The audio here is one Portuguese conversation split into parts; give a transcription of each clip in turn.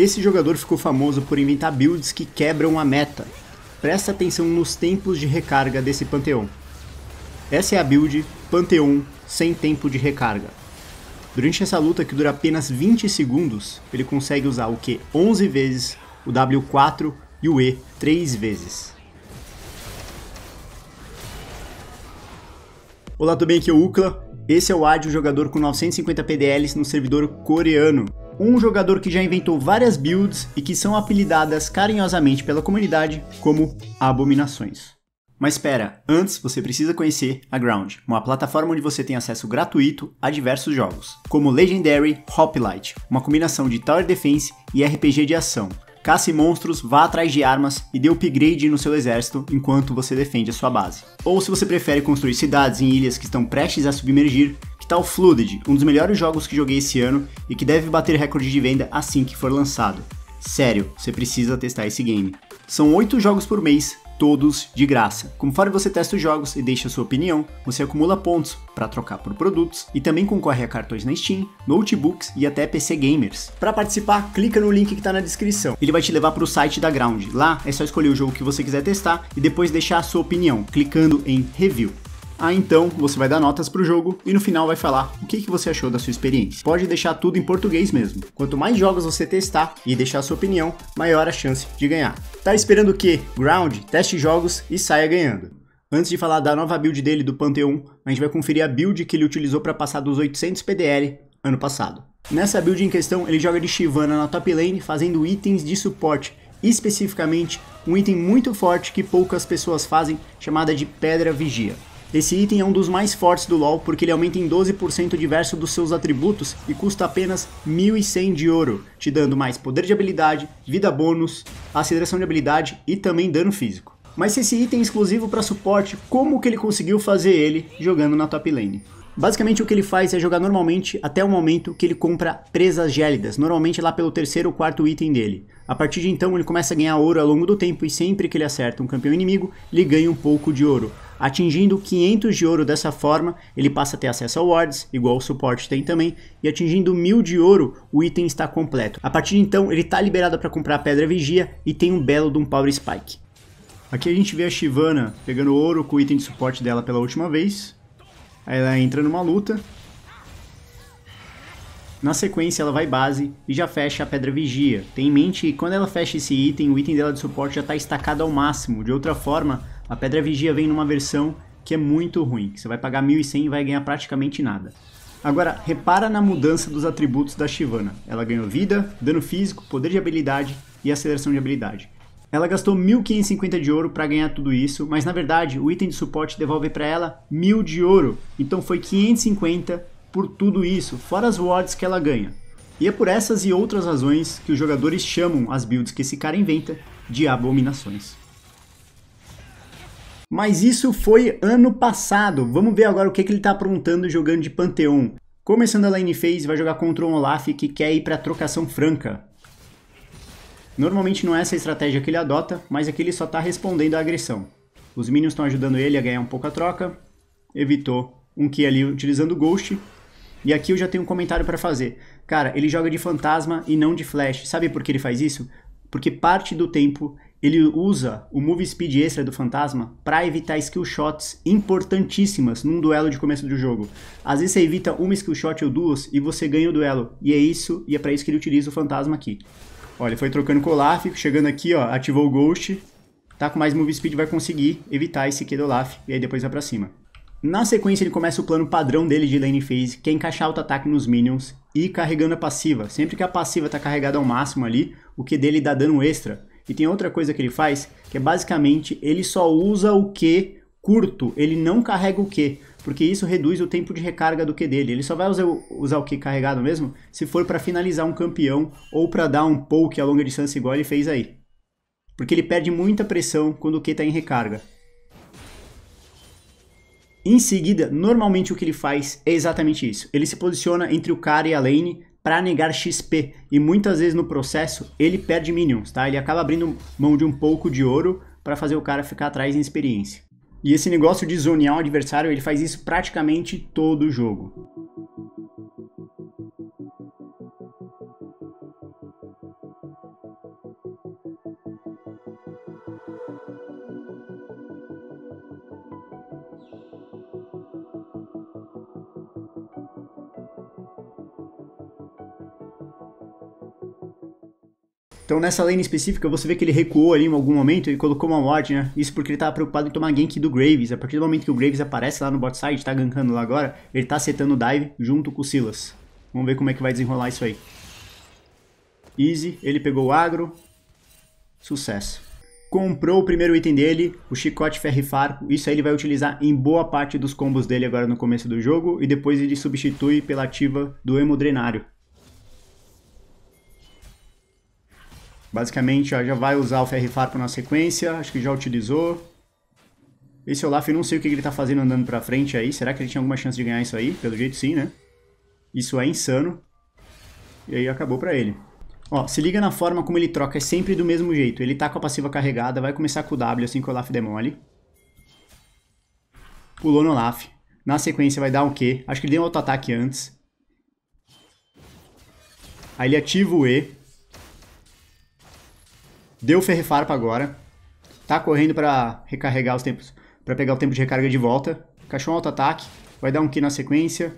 Esse jogador ficou famoso por inventar builds que quebram a meta. Presta atenção nos tempos de recarga desse panteão. Essa é a build panteão sem tempo de recarga. Durante essa luta, que dura apenas 20 segundos, ele consegue usar o Q 11 vezes, o W4 e o E 3 vezes. Olá, tudo bem? Aqui é o Ukla. Esse é o Ad, jogador com 950 PDLs no servidor coreano um jogador que já inventou várias builds e que são apelidadas carinhosamente pela comunidade como abominações. Mas espera, antes você precisa conhecer a Ground, uma plataforma onde você tem acesso gratuito a diversos jogos, como Legendary Hoplite, uma combinação de Tower Defense e RPG de ação. Caça monstros, vá atrás de armas e dê upgrade no seu exército enquanto você defende a sua base. Ou se você prefere construir cidades em ilhas que estão prestes a submergir, Tal Fluid, um dos melhores jogos que joguei esse ano e que deve bater recorde de venda assim que for lançado. Sério, você precisa testar esse game. São 8 jogos por mês, todos de graça. Conforme você testa os jogos e deixa sua opinião, você acumula pontos para trocar por produtos e também concorre a cartões na Steam, notebooks e até PC gamers. Para participar, clica no link que está na descrição. Ele vai te levar para o site da Ground. Lá é só escolher o jogo que você quiser testar e depois deixar a sua opinião, clicando em review. Ah, então você vai dar notas pro jogo e no final vai falar o que, que você achou da sua experiência. Pode deixar tudo em português mesmo. Quanto mais jogos você testar e deixar sua opinião, maior a chance de ganhar. Tá esperando o quê? Ground, teste jogos e saia ganhando. Antes de falar da nova build dele do Pantheon, a gente vai conferir a build que ele utilizou para passar dos 800 PDL ano passado. Nessa build em questão, ele joga de Shyvana na top lane, fazendo itens de suporte, especificamente um item muito forte que poucas pessoas fazem, chamada de Pedra Vigia. Esse item é um dos mais fortes do LoL porque ele aumenta em 12% o diverso dos seus atributos e custa apenas 1100 de ouro, te dando mais poder de habilidade, vida bônus, aceleração de habilidade e também dano físico. Mas se esse item é exclusivo para suporte, como que ele conseguiu fazer ele jogando na top lane? Basicamente o que ele faz é jogar normalmente até o momento que ele compra presas gélidas, normalmente lá pelo terceiro ou quarto item dele. A partir de então ele começa a ganhar ouro ao longo do tempo e sempre que ele acerta um campeão inimigo, ele ganha um pouco de ouro, Atingindo 500 de ouro dessa forma, ele passa a ter acesso a wards, igual o suporte tem também, e atingindo 1000 de ouro, o item está completo. A partir de então, ele está liberado para comprar a Pedra Vigia e tem um belo de um Power Spike. Aqui a gente vê a shivana pegando ouro com o item de suporte dela pela última vez. Aí ela entra numa luta. Na sequência ela vai base e já fecha a Pedra Vigia. Tem em mente que quando ela fecha esse item, o item dela de suporte já está estacado ao máximo. De outra forma, a Pedra Vigia vem numa versão que é muito ruim, que você vai pagar 1.100 e vai ganhar praticamente nada. Agora, repara na mudança dos atributos da Shivana. Ela ganhou vida, dano físico, poder de habilidade e aceleração de habilidade. Ela gastou 1.550 de ouro para ganhar tudo isso, mas na verdade o item de suporte devolve para ela 1.000 de ouro, então foi 550 por tudo isso, fora as wards que ela ganha. E é por essas e outras razões que os jogadores chamam as builds que esse cara inventa de abominações. Mas isso foi ano passado. Vamos ver agora o que, que ele está aprontando jogando de Panteon. Começando a lane phase, vai jogar contra um Olaf que quer ir para trocação franca. Normalmente não é essa a estratégia que ele adota, mas aqui ele só está respondendo à agressão. Os minions estão ajudando ele a ganhar um pouco a troca. Evitou um Ki ali utilizando o Ghost. E aqui eu já tenho um comentário para fazer. Cara, ele joga de fantasma e não de flash. Sabe por que ele faz isso? porque parte do tempo ele usa o move speed extra do fantasma para evitar skill shots importantíssimas num duelo de começo do jogo. Às vezes você evita uma skill shot ou duas e você ganha o duelo. E é isso, e é para isso que ele utiliza o fantasma aqui. Olha, foi trocando com o Olaf, chegando aqui, ó, ativou o Ghost. Tá com mais move speed, vai conseguir evitar esse Q do Olaf, e aí depois vai pra cima. Na sequência ele começa o plano padrão dele de lane phase, que é encaixar o ataque nos minions e carregando a passiva. Sempre que a passiva está carregada ao máximo ali, o Q dele dá dano extra. E tem outra coisa que ele faz, que é basicamente ele só usa o Q curto, ele não carrega o Q, porque isso reduz o tempo de recarga do Q dele. Ele só vai usar, usar o Q carregado mesmo se for para finalizar um campeão ou para dar um poke a longa distância igual ele fez aí. Porque ele perde muita pressão quando o Q está em recarga. Em seguida, normalmente o que ele faz é exatamente isso. Ele se posiciona entre o cara e a lane para negar XP e muitas vezes no processo ele perde minions, tá? Ele acaba abrindo mão de um pouco de ouro para fazer o cara ficar atrás em experiência. E esse negócio de zonear o adversário, ele faz isso praticamente todo o jogo. Então nessa lane específica você vê que ele recuou ali em algum momento e colocou uma ward, né? Isso porque ele tava preocupado em tomar gank do Graves. A partir do momento que o Graves aparece lá no bot side, tá gankando lá agora, ele tá setando o dive junto com o Silas. Vamos ver como é que vai desenrolar isso aí. Easy, ele pegou o agro. Sucesso. Comprou o primeiro item dele, o chicote ferro e farpo. Isso aí ele vai utilizar em boa parte dos combos dele agora no começo do jogo. E depois ele substitui pela ativa do hemodrenário. Basicamente, já vai usar o ferrifarco na sequência, acho que já utilizou. Esse Olaf, eu não sei o que ele tá fazendo andando pra frente aí. Será que ele tinha alguma chance de ganhar isso aí? Pelo jeito sim, né? Isso é insano. E aí acabou pra ele. Ó, se liga na forma como ele troca, é sempre do mesmo jeito. Ele tá com a passiva carregada, vai começar com o W assim que o Olaf demole. Pulou no Olaf. Na sequência vai dar um Q. Acho que ele deu um auto-ataque antes. Aí ele ativa o E. Deu ferrifarpa agora. Tá correndo para recarregar os tempos, para pegar o tempo de recarga de volta. Cachorro alto ataque, vai dar um Ki na sequência.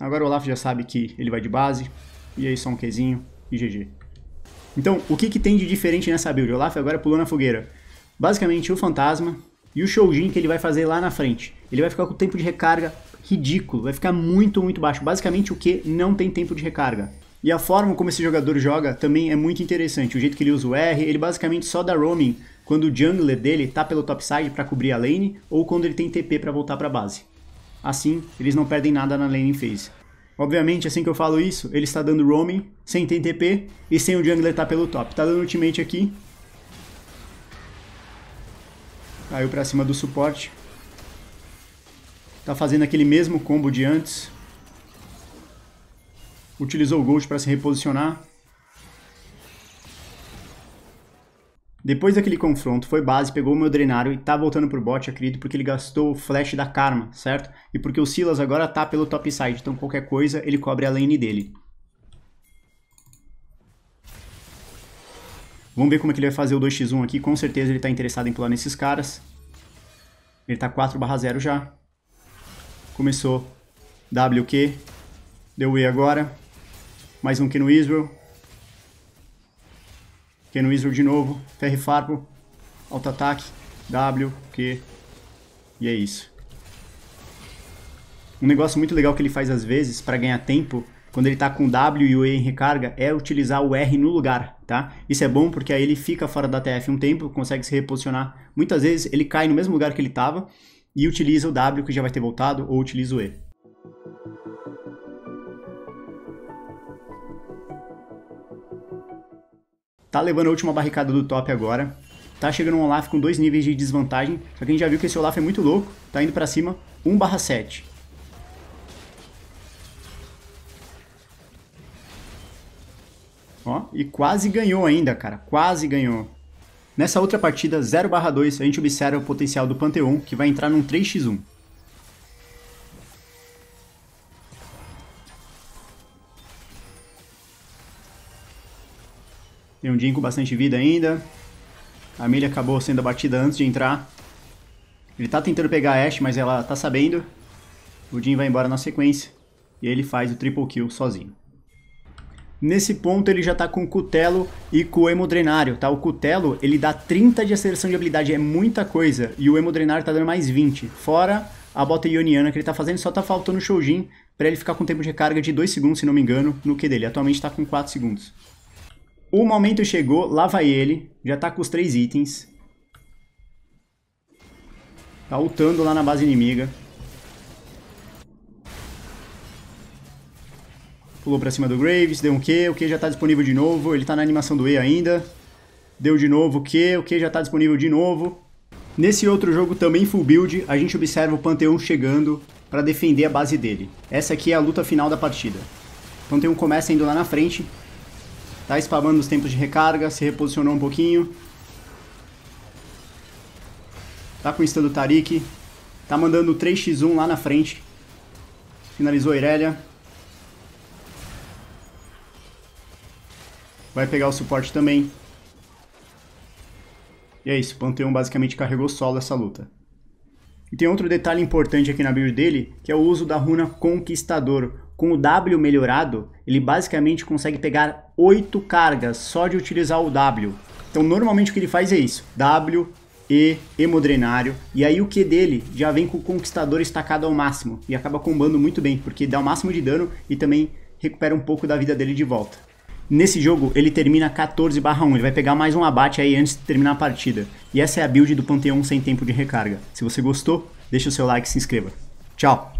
Agora o Olaf já sabe que ele vai de base, e aí só um Qzinho e GG. Então, o que, que tem de diferente nessa build? O Olaf agora pulou na fogueira. Basicamente, o Fantasma e o Shoujin que ele vai fazer lá na frente. Ele vai ficar com o tempo de recarga ridículo, vai ficar muito, muito baixo. Basicamente o que não tem tempo de recarga. E a forma como esse jogador joga também é muito interessante. O jeito que ele usa o R, ele basicamente só dá roaming quando o jungler dele tá pelo topside para cobrir a lane ou quando ele tem TP para voltar para base. Assim, eles não perdem nada na lane phase. Obviamente, assim que eu falo isso, ele está dando roaming, sem TP e sem o jungler tá pelo top. Tá dando ultimate aqui. Caiu para cima do suporte. Tá fazendo aquele mesmo combo de antes. Utilizou o Gold para se reposicionar. Depois daquele confronto, foi base, pegou o meu Drenário e tá voltando pro bot, acredito, porque ele gastou o flash da Karma, certo? E porque o Silas agora tá pelo topside, então qualquer coisa ele cobre a lane dele. Vamos ver como é que ele vai fazer o 2x1 aqui, com certeza ele tá interessado em pular nesses caras. Ele tá 4 0 já. Começou. WQ. Deu E agora. Mais um Keno Israel. Keno Israel de novo. Ferre Farpo. Alto ataque. W, Q. E é isso. Um negócio muito legal que ele faz às vezes para ganhar tempo, quando ele tá com W e o E em recarga, é utilizar o R no lugar, tá? Isso é bom porque aí ele fica fora da TF um tempo, consegue se reposicionar. Muitas vezes ele cai no mesmo lugar que ele tava e utiliza o W que já vai ter voltado ou utiliza o E. Tá levando a última barricada do top agora. Tá chegando um Olaf com dois níveis de desvantagem, só que a gente já viu que esse Olaf é muito louco, tá indo pra cima 1 barra 7. Ó, e quase ganhou ainda, cara, quase ganhou. Nessa outra partida, 0/2, a gente observa o potencial do Panteon, que vai entrar num 3x1. Tem um Jin com bastante vida ainda. A Milha acabou sendo abatida antes de entrar. Ele tá tentando pegar a Ashe, mas ela tá sabendo. O Jin vai embora na sequência. E ele faz o triple kill sozinho. Nesse ponto ele já está com o Cutelo e com o Hemodrenário, tá? O Cutelo, ele dá 30 de aceleração de habilidade, é muita coisa. E o Hemodrenário está dando mais 20. Fora a bota ioniana que ele está fazendo, só está faltando o Shoujin para ele ficar com tempo de recarga de 2 segundos, se não me engano, no Q dele. Atualmente está com 4 segundos. O momento chegou, lá vai ele, já está com os 3 itens. Tá ultando lá na base inimiga. Pulou pra cima do Graves, deu um Q, o Q já tá disponível de novo, ele tá na animação do E ainda. Deu de novo o Q, o Q já tá disponível de novo. Nesse outro jogo, também full build, a gente observa o Panteão chegando para defender a base dele. Essa aqui é a luta final da partida. O Panteão começa indo lá na frente, tá spamando os tempos de recarga, se reposicionou um pouquinho. Tá com o Tariq, do Tarik, tá mandando 3x1 lá na frente. Finalizou a Irelia. vai pegar o suporte também. E é isso, o Pantheon basicamente carregou solo essa luta. E tem outro detalhe importante aqui na build dele, que é o uso da runa Conquistador. Com o W melhorado, ele basicamente consegue pegar 8 cargas só de utilizar o W. Então normalmente o que ele faz é isso, W, E, Hemodrenário, e aí o Q dele já vem com o Conquistador estacado ao máximo, e acaba combando muito bem, porque dá o máximo de dano e também recupera um pouco da vida dele de volta. Nesse jogo, ele termina 14 1, ele vai pegar mais um abate aí antes de terminar a partida. E essa é a build do Panteão sem tempo de recarga. Se você gostou, deixa o seu like e se inscreva. Tchau!